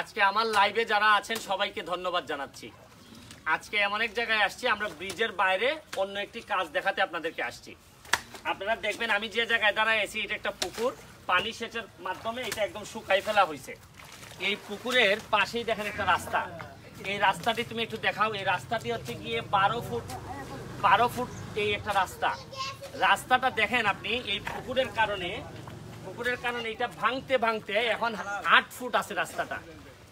আজকে আমার লাইভে যারা আছেন সবাইকে ধন্যবাদ জানাচ্ছি আজকে এমন এক জায়গায় আসছি আমরা ব্রিজের বাইরে অন্য একটি কাজ দেখাতে আপনাদেরকে আসছি আপনারা দেখবেন আমি যে জায়গায় দাঁড়ায় এটা একটা পুকুর পানি সেচের মাধ্যমে এটা একদম শুকাই ফেলা হয়েছে এই পুকুরের পাশেই দেখেন একটা রাস্তা এই রাস্তাটি তুমি একটু দেখাও এই রাস্তাটি হচ্ছে গিয়ে বারো ফুট বারো ফুট এই একটা রাস্তা রাস্তাটা দেখেন আপনি এই পুকুরের কারণে পুকুরের কারণে এটা ভাঙতে ভাঙতে এখন আট ফুট আছে রাস্তাটা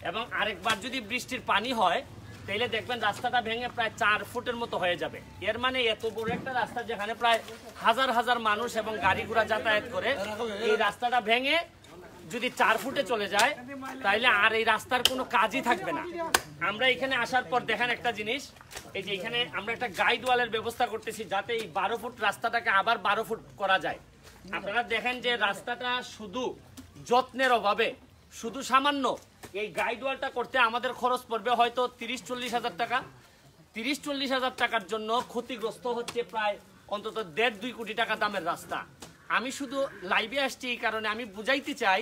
এবং আরেকবার যদি বৃষ্টির পানি হয় তাইলে দেখবেন রাস্তাটা ভেঙে প্রায় চার ফুটের মতো হয়ে যাবে এর মানে এত বড় একটা রাস্তা যেখানে প্রায় হাজার হাজার মানুষ এবং গাড়ি ঘোড়া যাতায়াত করে এই রাস্তাটা ভেঙে যদি চার ফুটে চলে যায় তাহলে আর এই রাস্তার কোনো কাজই থাকবে না আমরা এখানে আসার পর দেখেন একটা জিনিস এই যে এখানে আমরা একটা গাইড ওয়ালের ব্যবস্থা করতেছি যাতে এই বারো ফুট রাস্তাটাকে আবার বারো ফুট করা যায় আপনারা দেখেন যে রাস্তাটা শুধু যত্নের অভাবে শুধু সামান্য এই গাইড ওয়ালটা করতে আমাদের খরচ পড়বে হয়তো তিরিশ চল্লিশ হাজার টাকা তিরিশ চল্লিশ হাজার টাকার জন্য ক্ষতিগ্রস্ত হচ্ছে প্রায় অন্তত দেড় দুই কোটি টাকা দামের রাস্তা আমি শুধু লাইভে আসছি এই কারণে আমি বুঝাইতে চাই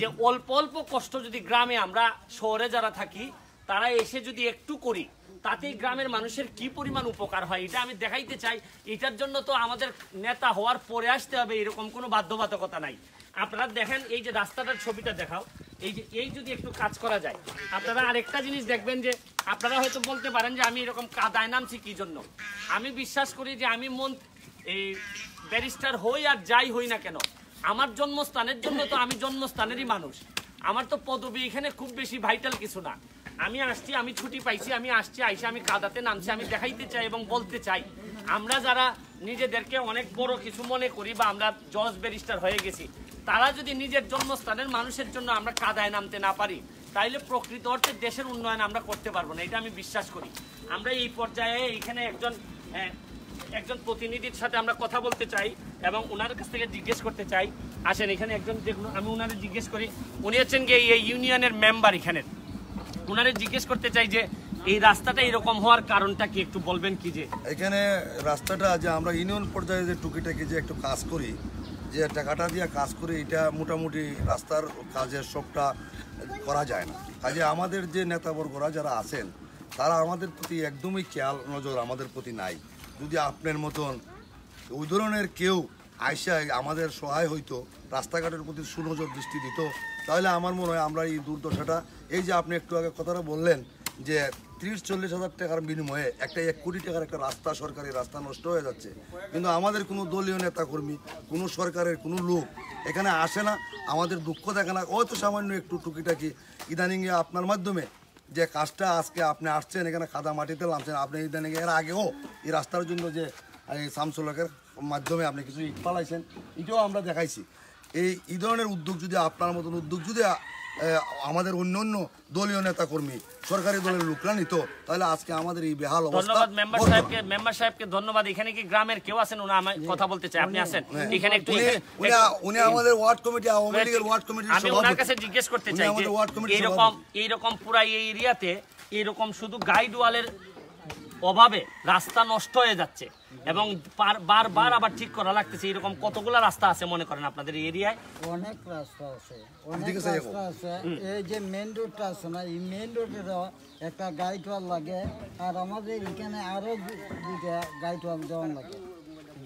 যে অল্প অল্প কষ্ট যদি গ্রামে আমরা শহরে যারা থাকি তারা এসে যদি একটু করি তাতে গ্রামের মানুষের কি পরিমাণ উপকার হয় এটা আমি দেখাইতে চাই এটার জন্য তো আমাদের নেতা হওয়ার পরে আসতে হবে এরকম কোনো বাধ্যবাধকতা নাই আপনারা দেখেন এই যে রাস্তাটার ছবিটা দেখাও এই যে এই যদি একটু কাজ করা যায় আপনারা আরেকটা জিনিস দেখবেন যে আপনারা হয়তো বলতে পারেন যে আমি এরকম কাদায় নামছি কি জন্য আমি বিশ্বাস করি যে আমি মন এই ব্যারিস্টার হই আর যাই হই না কেন আমার জন্মস্থানের জন্য তো আমি জন্মস্থানেরই মানুষ আমার তো পদবি এখানে খুব বেশি ভাইটাল কিছু না আমি আসছি আমি ছুটি পাইছি আমি আসছি আইসি আমি কাদাতে নামছি আমি দেখাইতে চাই এবং বলতে চাই আমরা যারা নিজেদেরকে অনেক বড় কিছু মনে করি বা আমরা জজ ব্যারিস্টার হয়ে গেছি তারা যদি নিজের জন্মস্থানের মানুষের জন্য আমরা কাদায় নামতে না পারি তাইলে প্রকৃত অর্থে দেশের উন্নয়ন আমরা করতে পারবো না এটা আমি বিশ্বাস করি আমরা এই পর্যায়ে এখানে একজন একজন প্রতিনিধির সাথে আমরা কথা বলতে চাই এবং ওনার কাছ থেকে জিজ্ঞেস করতে চাই আসেন এখানে একজন দেখুন আমি ওনারে জিজ্ঞেস করি উনি হচ্ছেন গিয়ে এই ইউনিয়নের মেম্বার এখানে ওনারে জিজ্ঞেস করতে চাই যে এই রাস্তাটা এরকম হওয়ার কারণটা কি একটু বলবেন কি যে এখানে রাস্তাটা যে আমরা ইউনিয়ন পর্যায়ে যে টুকিটাকি যে একটু কাজ করি যে টাকাটা দিয়ে কাজ করি এটা মোটামুটি রাস্তার কাজের সবটা করা যায় না কাজে আমাদের যে নেতাবর্গরা যারা আছেন তারা আমাদের প্রতি একদমই খেয়াল নজর আমাদের প্রতি নাই যদি আপনার মতন ওই ধরনের কেউ আইসা আমাদের সহায় হইতো রাস্তাঘাটের প্রতি সুনজর দৃষ্টি দিত তাহলে আমার মনে হয় আমরা এই দুর্দশাটা এই যে আপনি একটু আগে কথাটা বললেন যে ত্রিশ চল্লিশ হাজার টাকার বিনিময়ে একটা এক কোটি টাকার একটা রাস্তা সরকারি রাস্তা নষ্ট হয়ে যাচ্ছে কিন্তু আমাদের কোনো দলীয় নেতাকর্মী কোনো সরকারের কোনো লোক এখানে আসে না আমাদের দুঃখ দেখে না অত সামান্য একটু টুকিটাকি ইদানিং আপনার মাধ্যমে যে কাজটা আজকে আপনি আসছেন এখানে কাদা মাটিতে নামছেন আপনি এর আগেও এই রাস্তার জন্য যে সামসুলকের মাধ্যমে আপনি কিছু ইট পালাইছেন এটাও আমরা দেখাইছি এই এই ধরনের উদ্যোগ যদি আপনার মতন উদ্যোগ যদি আমাদের অন্য অন্য দলীয় নেতা কর্মী সরকারি দলের লোকরা নিত তাহলে আজকে আমাদের এই বেহাল অবস্থা মেম্বার সাহেবকে মেম্বার সাহেবকে ধন্যবাদ এখানে কি গ্রামের কেউ আছেন উনি আমার হ্যাঁ। কথা বলতে চাই আপনি হ্যাঁ। আছেন হ্যাঁ। এখানে একটু উনি উনি আমাদের ওয়ার্ড কমিটি আওয়ামী লীগের ওয়ার্ড কমিটির সভাপতি আমি ওনার কাছে জিজ্ঞেস করতে চাই এরকম এরকম পুরো এই এরিয়াতে এরকম শুধু গাইডওয়ালের অভাবে রাস্তা নষ্ট হয়ে যাচ্ছে এবং বারবার আবার ঠিক করা লাগতেছে এরকম কতগুলো রাস্তা আছে মনে করেন আপনাদের এরিয়ায় অনেক রাস্তা আছে অনেক রাস্তা আছে এই যে মেন রোডটা আছে না এই মেন রোডেরও একটা গাইড লাগে আর আমাদের এখানে আরো দুইটা গাইড দেওয়া লাগে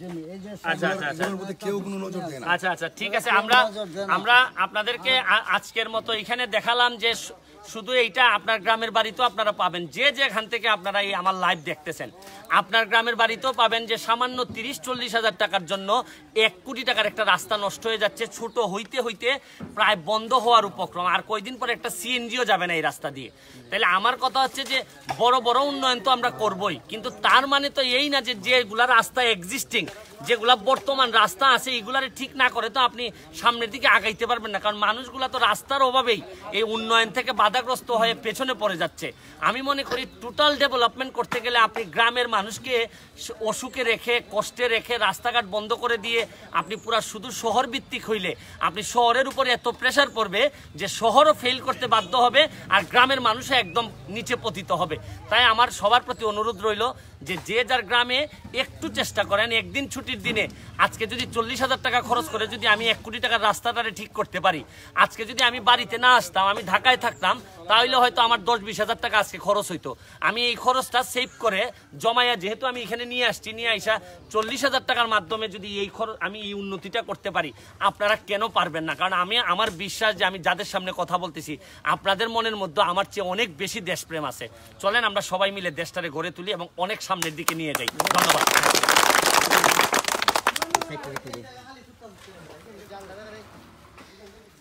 আচ্ছা আচ্ছা, আচ্ছা।, আচ্ছা আচ্ছা ঠিক আছে আমরা আমরা আপনাদেরকে আজকের মতো এখানে দেখালাম যে শুধু এইটা আপনার গ্রামের বাড়িতেও আপনারা পাবেন যে যেখান থেকে আপনারা এই আমার লাইভ দেখতেছেন আপনার গ্রামের বাড়িতেও পাবেন যে সামান্য তিরিশ চল্লিশ হাজার টাকার জন্য এক কোটি টাকার একটা রাস্তা নষ্ট হয়ে যাচ্ছে ছোট হইতে হইতে প্রায় বন্ধ হওয়ার উপক্রম আর কয়দিন পরে একটা সিএনজিও যাবে না এই রাস্তা দিয়ে তাহলে আমার কথা হচ্ছে যে বড় বড় উন্নয়ন তো আমরা করবই কিন্তু তার মানে তো এই না যে যেগুলা রাস্তা এক্সিস্টিং যেগুলা বর্তমান রাস্তা আছে এগুলারে ঠিক না করে তো আপনি সামনের দিকে আগাইতে পারবেন না কারণ মানুষগুলা তো রাস্তার অভাবেই এই উন্নয়ন থেকে বাধাগ্রস্ত হয়ে পেছনে পড়ে যাচ্ছে আমি মনে করি টোটাল ডেভেলপমেন্ট করতে গেলে আপনি গ্রামের মানুষকে অসুখে রেখে কষ্টে রেখে রাস্তাঘাট বন্ধ করে দিয়ে আপনি পুরা শুধু শহর ভিত্তিক হইলে আপনি শহরের উপরে এত প্রেশার পড়বে যে শহরও ফেল করতে বাধ্য হবে আর গ্রামের মানুষও একদম নিচে পতিত হবে তাই আমার সবার প্রতি অনুরোধ রইল যে যে যার গ্রামে একটু চেষ্টা করেন একদিন ছুটির দিনে আজকে যদি চল্লিশ হাজার টাকা খরচ করে যদি আমি এক কোটি টাকার রাস্তাটারে ঠিক করতে পারি আজকে যদি আমি বাড়িতে না আসতাম আমি ঢাকায় থাকতাম তাহলে হয়তো আমার দশ বিশ হাজার টাকা আজকে খরচ হইতো আমি এই খরচটা সেভ করে জমাইয়া যেহেতু আমি এখানে নিয়ে আসছি নিয়ে আইসা চল্লিশ হাজার টাকার মাধ্যমে যদি এই খরচ আমি এই উন্নতিটা করতে পারি আপনারা কেন পারবেন না কারণ আমি আমার বিশ্বাস যে আমি যাদের সামনে কথা বলতেছি আপনাদের মনের মধ্যে আমার চেয়ে অনেক বেশি দেশপ্রেম আছে চলেন আমরা সবাই মিলে দেশটারে গড়ে তুলি এবং অনেক সামনের দিকে নিয়ে যাই ধন্যবাদ